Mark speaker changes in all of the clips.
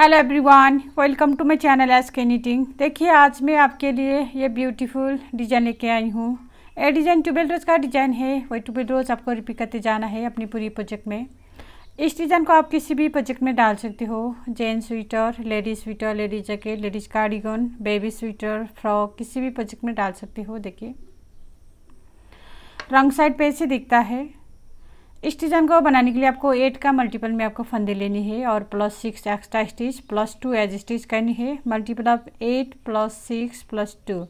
Speaker 1: hello everyone welcome to my channel S K knitting देखिए आज मैं आपके लिए ये ब्यूटीफुल डिज़ाइन लेके आई हूँ ए डिज़ाइन ट्यूबेल रोज़ का डिज़ाइन है वही ट्यूबेल रोज़ आपको रिपीट करते जाना है अपनी पूरी प्रोजेक्ट में इस डिज़ाइन को आप किसी भी प्रोजेक्ट में डाल सकते हो gents sweater ladies sweater ladies jacket ladies cardigan baby sweater frock किसी भी प्रोजेक्ट में डाल सकते हो देखिए रंग साइड पे ऐसे दिखता है स्टिचन को बनाने के लिए आपको एट का मल्टीपल में आपको फंदे लेनी है और plus six extra stitch plus two edge stitch करनी है multiple of eight plus six plus two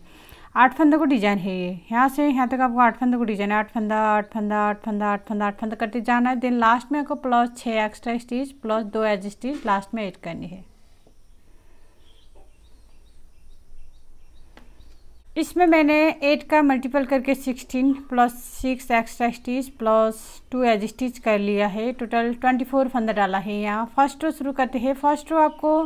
Speaker 1: आठ फंदों को डिजाइन है ये यहाँ से यहाँ तक आपको आठ फंदों को डिजाइन है आठ फंदा आठ फंदा आठ फंदा आठ फंदा आठ फंदा करते जाना है देन लास्ट में आपको प्लस छः एक्स्ट्रा स्टिच प्लस दो एज स्टिच लास्ट में एड करनी है इसमें मैंने एट का मल्टीपल करके sixteen plus six extra stitch plus two edge stitch कर लिया है टोटल ट्वेंटी फोर फंदा डाला है यहाँ फर्स्ट रो शुरू करते हैं फर्स्ट रो आपको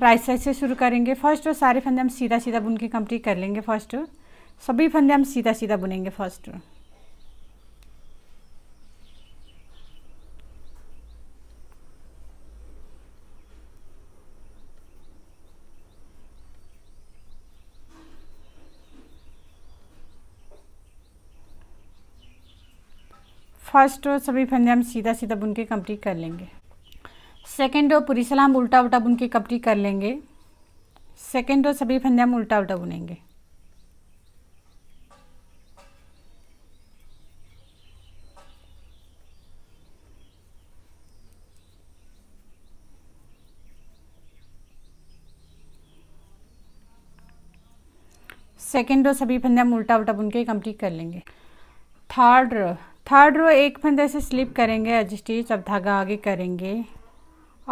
Speaker 1: राइट साइड से शुरू करेंगे फर्स्ट रो सारे फंदे हम सीधा सीधा बुन के कंप्लीट कर लेंगे फर्स्ट रो सभी फंदे हम सीधा सीधा बुनेंगे फर्स्ट रो फर्स्ट रो सभी फंदे हम सीधा सीधा बुन के कंप्लीट कर लेंगे सेकेंड रो पूरी सलाह हम उल्टा उल्टा बुन के कंप्लीट कर लेंगे सेकेंड रो सभी फंदे हम उल्टा उल्टा बुनेंगे सेकेंड रो सभी फंदे हम उल्टा उल्टा बुन के कंप्लीट कर लेंगे थर्ड रो थर्ड रो एक फंदे से स्लिप करेंगे एज स्टिच अब धागा आगे करेंगे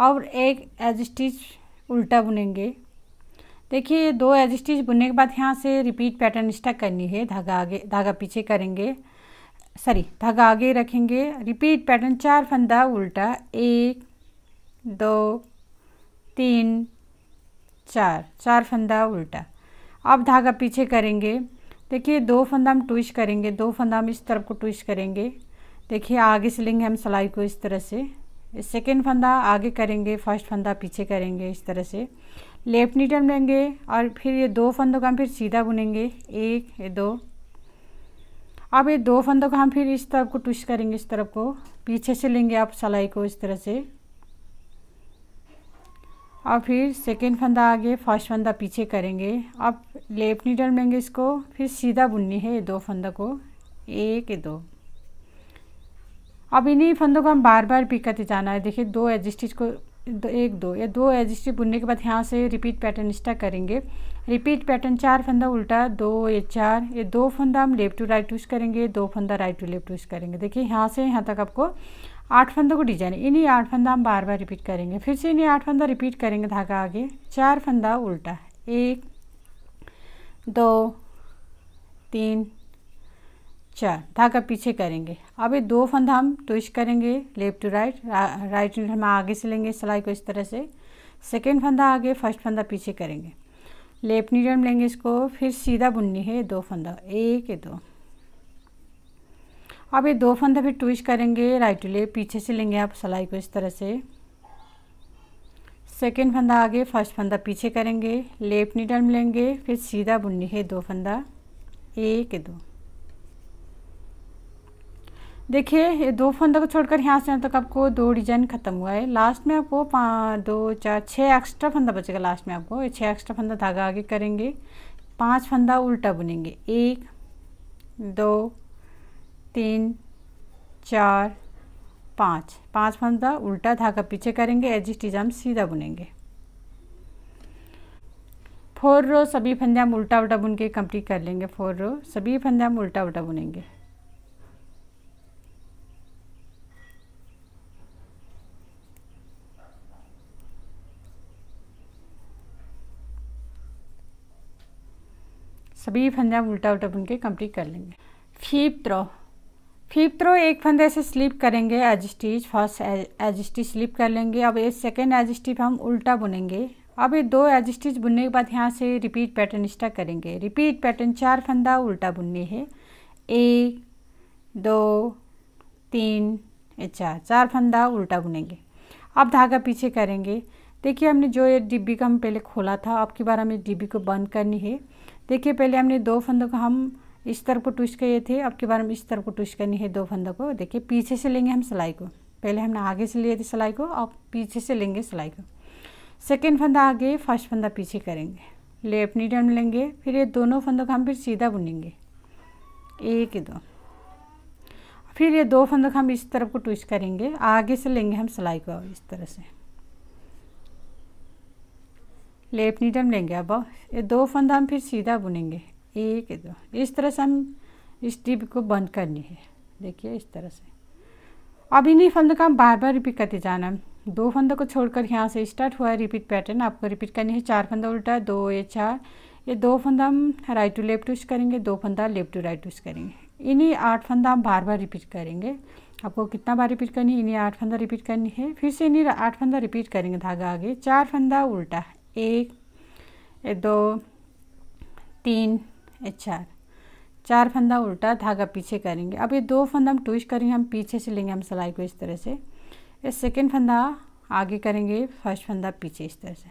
Speaker 1: और एक एज स्टिच उल्टा बुनेंगे देखिए दो एज स्टिच बुनने के बाद यहाँ से रिपीट पैटर्न स्टक करनी है धागा आगे धागा पीछे करेंगे सॉरी धागा आगे रखेंगे रिपीट पैटर्न चार फंदा उल्टा एक दो तीन चार चार फंदा उल्टा अब धागा पीछे करेंगे देखिए दो फंदा हम ट्विस्ट करेंगे दो फंदा हम इस तरफ को ट्विस्ट करेंगे देखिए आगे से लेंगे हम सिलाई को इस तरह से सेकेंड फंदा आगे करेंगे फर्स्ट फंदा पीछे करेंगे इस तरह से लेफ्ट नीडल लेंगे और फिर ये दो फंदों का हम फिर सीधा बुनेंगे एक ये दो अब ये दो फंदों का हम फिर इस तरफ को ट्विस्ट करेंगे इस तरफ को पीछे से लेंगे आप सलाई को इस तरह से और फिर सेकेंड फंदा आगे फर्स्ट फंदा पीछे करेंगे अब लेफ्ट नीडल लेंगे इसको फिर सीधा बुननी है ये दो फंदा को एक दो अब इन्हीं फंदों को हम बार बार पिक करते जाना है देखिए दो एज को दो एक दो या दो एज बुनने के बाद यहाँ से रिपीट पैटर्न स्टार्ट करेंगे रिपीट पैटर्न चार फंदा उल्टा दो ये चार ये दो फंदा हम लेफ्ट टू राइट यूज करेंगे दो फंदा राइट टू लेफ्ट यूज करेंगे देखिए यहाँ से यहाँ तक आपको आठ फंदों को डिजाइन इन्हीं आठ फंदा हम बार बार रिपीट करेंगे फिर से इन्हीं आठ फंदा रिपीट करेंगे धागा तो आगे चार फंदा उल्टा एक दो तीन चार धागा पीछे करेंगे अब ये दो फंदा हम ट्विस्ट करेंगे लेफ्ट टू राइट राइट हम आगे से लेंगे सिलाई को इस तरह से सेकेंड फंदा आगे फर्स्ट फंदा पीछे करेंगे लेफ्ट नीडल लेंगे इसको फिर सीधा बुननी है दो फंदा एक दो अब ये दो फंदा फिर ट्विस्ट करेंगे राइट टू लेफ्ट पीछे से लेंगे आप सलाई को इस तरह से सेकेंड फंदा आगे फर्स्ट फंदा पीछे करेंगे लेफ्ट नीडल लेंगे फिर सीधा बुननी है दो फंदा एक दो देखिए ये दो फंदा को छोड़कर यहाँ से यहाँ तक तो आपको दो डिजाइन ख़त्म हुआ है लास्ट में आपको पाँच दो चार छः एक्स्ट्रा फंदा बचेगा लास्ट में आपको ये छः एक्स्ट्रा फंदा धागा आगे करेंगे पांच फंदा उल्टा बुनेंगे एक दो तीन चार पाँच पाँच फंदा उल्टा धागा पीछे करेंगे एज स्टिच हम सीधा बुनेंगे फोर रो सभी फंदे हम उल्टा उल्टा बुन के कंप्लीट कर लेंगे फोर रो सभी फंदे हम उल्टा उल्टा बुनेंगे सभी फंदे हम उल्टा उल्टा बुन के कंप्लीट कर लेंगे फिफ्थ रो फिफ्थ रो एक फंदे से स्लिप करेंगे edge stitch first edge stitch slip कर लेंगे अब ये सेकेंड एज स्टिच हम उल्टा बुनेंगे अब ये दो एज स्टिच बुनने के बाद यहाँ से रिपीट पैटर्न स्टार्ट करेंगे रिपीट पैटर्न चार फंदा उल्टा बुनने है एक दो तीन चार चार फंदा उल्टा बुनेंगे अब धागा पीछे करेंगे देखिए हमने जो ये डिब्बी का हम पहले खोला था अब की बार हमें डिब्बी को बंद करनी है देखिए पहले हमने दो फंदों को हम इस तरफ को ट्विस्ट किए थे अब के बारे में इस तरफ को ट्विस्ट करनी है दो फंदों को देखिए पीछे से लेंगे हम सिलाई को पहले हमने आगे से लिए थे सिलाई को अब पीछे से लेंगे सिलाई को सेकेंड फंदा आगे फर्स्ट फंदा पीछे करेंगे लेफ्ट नीड हम लेंगे फिर ये दोनों फंदों को हम फिर सीधा बुनेंगे एक दो फिर ये दो फंदों को हम इस तरफ को ट्विस्ट करेंगे आगे से लेंगे हम सिलाई को इस तरह से लेफ्ट नीड हम लेंगे अब ये दो फंदा हम फिर सीधा बुनेंगे एक दो इस तरह से हम इस टिप को बंद करनी है देखिए इस तरह से अब इन्हीं फंदों का हम बार बार रिपीट करते जाना दो फंदों को छोड़कर यहाँ से स्टार्ट हुआ है रिपीट पैटर्न आपको रिपीट करनी है चार फंदा उल्टा दो या चार ये दो फंदा हम राइट टू लेफ्ट टूच करेंगे दो फंदा लेफ्ट टू राइट टूच करेंगे इन्हीं आठ फंदा हम बार बार रिपीट करेंगे आपको कितना बार रिपीट करनी है इन्हीं आठ फंदा रिपीट करनी है फिर से इन्हीं आठ फंदा रिपीट करेंगे धागा आगे चार फंदा उल्टा एक दो तीन एच आर चार फंदा उल्टा धागा पीछे करेंगे अब ये दो फंदा हम ट्विस्ट करेंगे हम पीछे से लेंगे हम सिलाई को इस तरह से ये सेकेंड फंदा आगे करेंगे फर्स्ट फंदा पीछे इस तरह से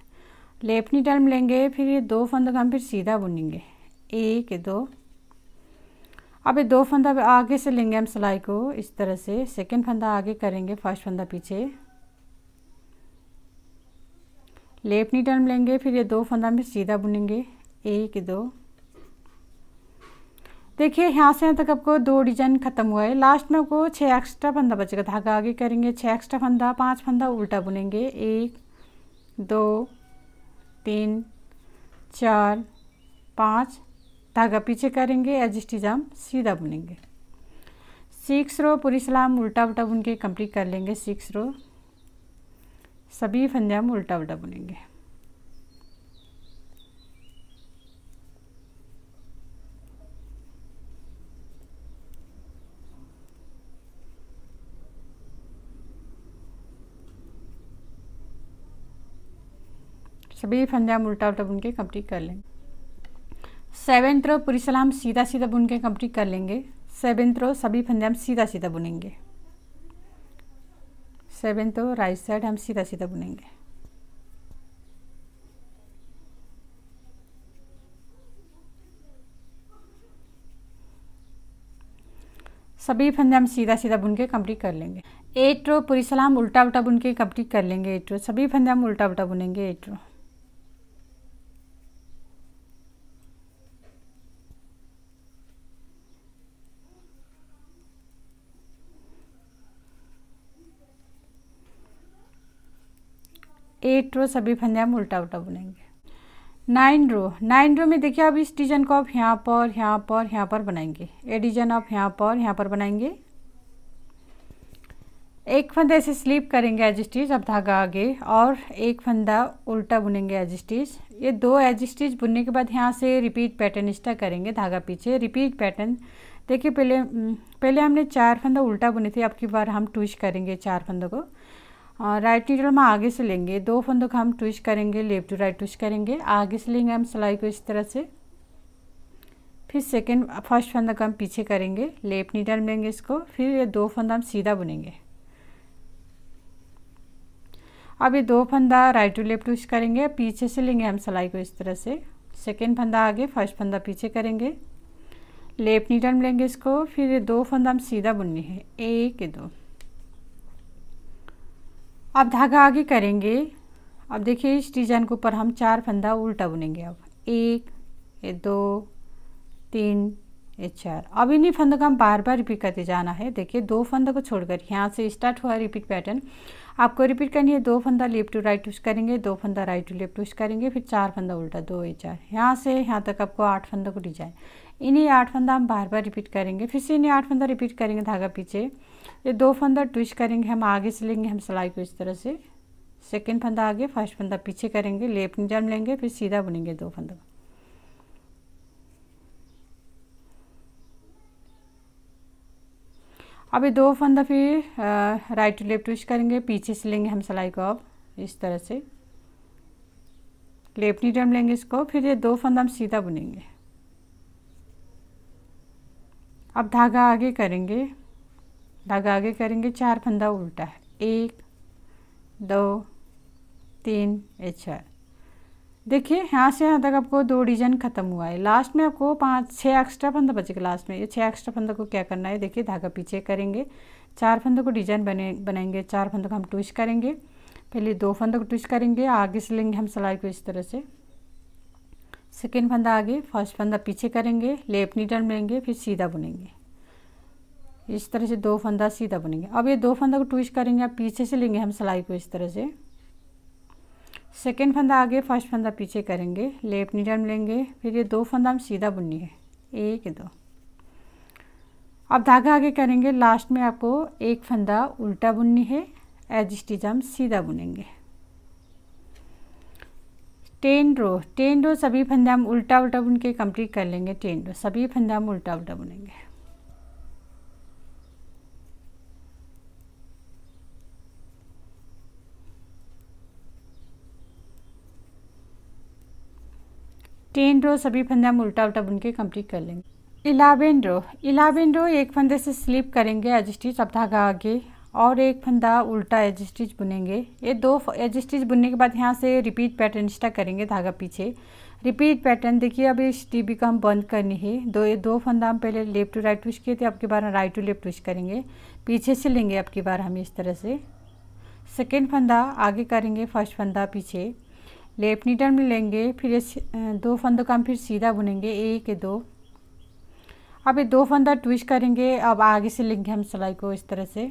Speaker 1: लेफ्टनी टर्म लेंगे फिर ये दो फंदा हम फिर सीधा बुनेंगे एक दो अब ये दो फंदा आगे से लेंगे हम सिलाई को इस तरह से सेकेंड फंदा आगे करेंगे फर्स्ट फंदा पीछे लेफ्टनी टर्म लेंगे फिर ये दो फंदा हम सीधा बुनेंगे एक दो देखिए यहाँ से यहाँ तक आपको दो डिजाइन खत्म हुआ है लास्ट में आपको छः एक्स्ट्रा फंदा बचेगा धागा आगे करेंगे छः एक्स्ट्रा फंदा पांच फंदा उल्टा बुनेंगे एक दो तीन चार पाँच धागा पीछे करेंगे एडजस्ट हम सीधा बुनेंगे सिक्स रो पूरी सलाम उल्टा उल्टा बुन के कंप्लीट कर लेंगे सिक्स रो सभी फंदे हम उल्टा उल्टा बुनेंगे सभी फंदे हम उल्टा उल्टा बुन के कम्प्लीट कर लेंगे सेवेंथ रो पूरी सलाह हम सीधा सीधा बुन के कम्प्लीट कर लेंगे सेवेंथ रो सभी फंदे हम सीधा सीधा बुनेंगे सेवेंथ रो राइट साइड हम सीधा सीधा बुनेंगे सभी फंदे हम सीधा सीधा बुन के कम्प्लीट कर लेंगे एट रो पूरी सलाह हम उल्टा उल्टा बुन के कम्प्लीट कर लेंगे एट रो सभी फंदे हम उल्टा उल्टा बुनेंगे एट रो एट रो सभी फंदे हम उल्टा उल्टा बुनेंगे नाइन रो नाइन रो में देखिए अब इस डिजाइन को आप यहाँ पर यहाँ पर यहाँ पर बनाएंगे ए डिजाइन आप यहाँ पर यहाँ पर बनाएंगे एक फंदे ऐसे स्लीप करेंगे एजिस्टिच अब धागा आगे और एक फंदा उल्टा बुनेंगे एजिस्टिच ये दो एजिस्टिच बुनने के बाद यहाँ से रिपीट पैटर्न इस्टा करेंगे धागा पीछे रिपीट पैटर्न देखिए पहले पहले हमने चार फंदा उल्टा बुने थे अब की बार हम ट्विस्ट करेंगे चार फंदों को और राइट नीडल हम आगे से लेंगे दो फंदों का हम ट्विस्ट करेंगे लेफ्ट टू राइट ट्विस्ट करेंगे आगे से लेंगे हम सिलाई को इस तरह से फिर सेकेंड फर्स्ट फंदा का हम पीछे करेंगे लेफ्ट नीडल लेंगे इसको फिर ये दो फंदा हम सीधा बुनेंगे अब ये दो फंदा राइट टू लेफ्ट ट्विस्ट करेंगे पीछे से लेंगे हम सिलाई को इस तरह से सेकेंड फंदा आगे फर्स्ट फंदा पीछे करेंगे लेफ्ट नीडल लेंगे इसको फिर ये दो फंदा हम सीधा बुननी है एक दो अब धागा आगे करेंगे अब देखिए इस डिजाइन के ऊपर हम चार फंदा उल्टा बुनेंगे अब एक ये दो तीन ये चार अब इन्हीं फंदों का हम बार बार रिपीट करते जाना है देखिए दो फंदों को छोड़कर यहाँ से स्टार्ट हुआ रिपीट पैटर्न आपको रिपीट करनी है दो फंदा लेफ्ट टू राइट ट्विस्ट करेंगे दो फंदा राइट टू लेफ्ट ट्विस्ट करेंगे फिर चार फंदा उल्टा दो ये चार यहाँ से यहाँ तक आपको आठ फंदों को डिजाइन इन्हीं आठ फंदा हम बार बार रिपीट करेंगे फिर से इन्हीं आठ फंदा रिपीट करेंगे धागा पीछे ये दो फंदा ट्विस्ट करेंगे हम आगे से लेंगे हम सिलाई को इस तरह से सेकेंड फंदा आगे फर्स्ट फंदा पीछे करेंगे लेफ्ट निजाम लेंगे फिर सीधा बुनेंगे दो फंदा अब ये दो फंदा फिर राइट टू लेफ्ट ट्विस्ट करेंगे पीछे से लेंगे हम सिलाई को अब इस तरह से लेफ्ट नी लेंगे इसको फिर ये दो फंदा हम सीधा बुनेंगे अब धागा आगे करेंगे धागा आगे करेंगे चार फंदा उल्टा है एक दो तीन या छः देखिए यहाँ से यहाँ तक आपको दो डिजाइन ख़त्म हुआ है लास्ट में आपको पाँच छः एक्स्ट्रा फंदा बचेगा लास्ट में ये छः एक्स्ट्रा फंदा को क्या करना है देखिए धागा पीछे करेंगे चार फंदों को डिजाइन बने बनाएंगे चार फंदों को हम ट्विस्ट करेंगे पहले दो फंदों को ट्विस्ट करेंगे आगे से लेंगे हम सिलाई को इस तरह से सेकेंड फंदा आगे फर्स्ट फंदा पीछे करेंगे लेफ्ट नीडल लेंगे फिर सीधा बुनेंगे इस तरह से दो फंदा सीधा बुनेंगे अब ये दो फंदा को ट्विस्ट करेंगे अब पीछे से लेंगे हम सिलाई को इस तरह से सेकेंड फंदा आगे फर्स्ट फंदा पीछे करेंगे लेफ्ट नीडल लेंगे फिर ये दो फंदा हम सीधा बुननी है एक दो अब धागा आगे करेंगे लास्ट में आपको एक फंदा उल्टा बुननी है एज स्टिच हम सीधा बुनेंगे टेन रो टेन रो सभी फंदे हम उल्टा उल्टा बुन के कंप्लीट कर लेंगे टेन रो सभी फंदे हम उल्टा उल्टा बुनेंगे टेन रो सभी फंदे हम उल्टा उल्टा बुन के कंप्लीट कर लेंगे इलेवन रो इलेवन रो एक फंदे से स्लिप करेंगे एज अब धागा आगे और एक फंदा उल्टा एज स्टिच बुनेंगे ये दो एज स्टिच बुनने के बाद यहाँ से रिपीट पैटर्न स्टा करेंगे धागा पीछे रिपीट पैटर्न देखिए अब इस टीबी को हम बंद करनी है दो ये दो फंदा हम पहले लेफ्ट टू राइट ट्विच किए थे आपकी बार हम राइट टू लेफ्ट ट्विच करेंगे पीछे से लेंगे आपकी बार हम इस तरह से सेकेंड फंदा आगे करेंगे फर्स्ट फंदा पीछे लेफ्ट नीडल में लेंगे फिर ये दो फंदों का हम फिर सीधा बुनेंगे एक दो अब ये दो फंदा ट्विच करेंगे अब आगे से लेंगे हम सिलाई को इस तरह से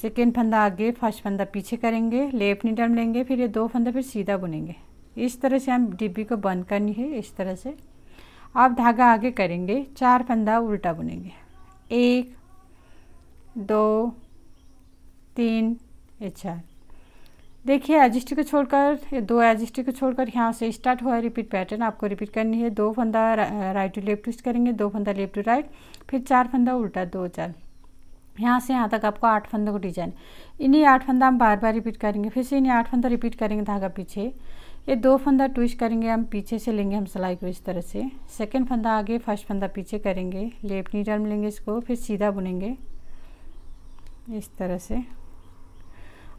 Speaker 1: सेकेंड फंदा आगे फर्स्ट फंदा पीछे करेंगे लेफ्ट टर्म लेंगे फिर ये दो फंदा फिर सीधा बुनेंगे इस तरह से हम डिब्बी को बंद करनी है इस तरह से आप धागा आगे करेंगे चार फंदा उल्टा बुनेंगे एक दो तीन ये चार देखिए एजिस्ट्री को छोड़कर ये दो एजिस्ट्री को छोड़कर यहाँ से स्टार्ट हुआ है रिपीट पैटर्न आपको रिपीट करनी है दो फंदा रा, राइट टू लेफ्ट ट्विस्ट करेंगे दो फंदा लेफ्ट टू राइट फिर चार फंदा उल्टा दो चार यहाँ से यहाँ तक आपको आठ फंदों को डिजाइन इन्हीं आठ फंदा हम बार बार रिपीट करेंगे फिर से इन्हीं आठ फंदा रिपीट करेंगे धागा पीछे ये दो फंदा ट्विस्ट करेंगे हम पीछे से लेंगे हम सिलाई को इस तरह से सेकेंड फंदा आगे फर्स्ट फंदा पीछे करेंगे लेफ्ट नीडल में लेंगे इसको फिर सीधा बुनेंगे इस तरह से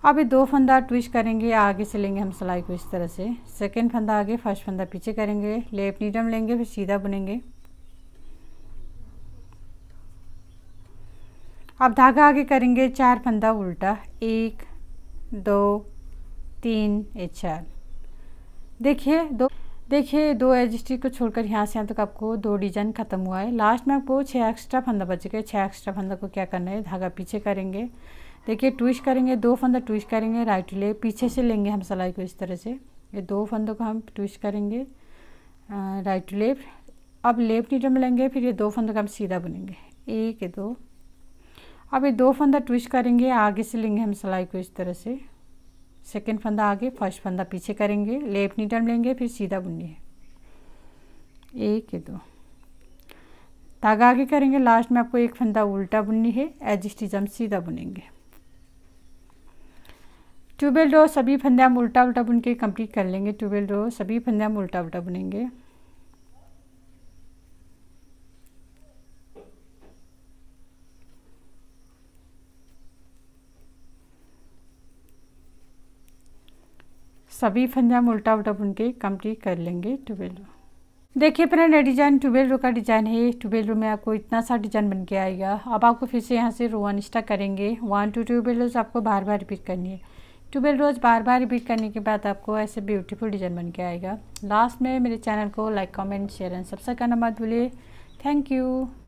Speaker 1: अब ये दो फंदा ट्विस्ट करेंगे आगे से लेंगे हम सिलाई को इस तरह से सेकेंड फंदा आगे फर्स्ट फंदा पीछे करेंगे लेफ्ट नीडल लेंगे फिर सीधा बुनेंगे अब धागा आगे करेंगे चार फंदा उल्टा एक दो तीन ये चार देखिए दो देखिए दो एज स्टिच को छोड़कर यहाँ से यहाँ तक तो आपको दो डिजाइन ख़त्म हुआ है लास्ट में आपको छः एक्स्ट्रा फंदा बच गए छः एक्स्ट्रा फंदा को क्या करना है धागा पीछे करेंगे देखिए ट्विस्ट करेंगे दो फंदा ट्विस्ट करेंगे राइट ले पीछे से लेंगे हम सलाई को इस तरह से ये दो फंदों को हम ट्विस्ट करेंगे राइट लेफ्ट अब लेफ्ट नीडल में लेंगे फिर ये दो फंदों का हम सीधा बुनेंगे एक दो अब ये दो फंदा ट्विस्ट करेंगे आगे से लेंगे हम सिलाई को इस तरह से सेकेंड फंदा आगे फर्स्ट फंदा पीछे करेंगे लेफ्ट नीटर्म लेंगे फिर सीधा बुनिए एक दो धागा आगे करेंगे लास्ट में आपको एक फंदा उल्टा बुननी है एडजस्टिज हम सीधा बुनेंगे ट्यूबेल रो सभी फंदे हम उल्टा उल्टा बुन के कंप्लीट कर लेंगे ट्यूबेल रो सभी फंदे हम उल्टा उल्टा बुनेंगे सभी फंजाम उल्टा उल्टा बुन के कम्प्लीट कर लेंगे रो देखिए अपना नया डिज़ाइन रो का डिज़ाइन है रो में आपको इतना सा डिज़ाइन बन के आएगा अब आपको फिर से यहाँ से रो वन स्टा करेंगे वन टू रोज आपको बार बार रिपीट करनी है ट्यूबेल रोज़ बार बार रिपीट करने के बाद आपको ऐसे ब्यूटीफुल डिज़ाइन बन के आएगा लास्ट में मेरे चैनल को like comment share and subscribe करना मत भूलिए थैंक यू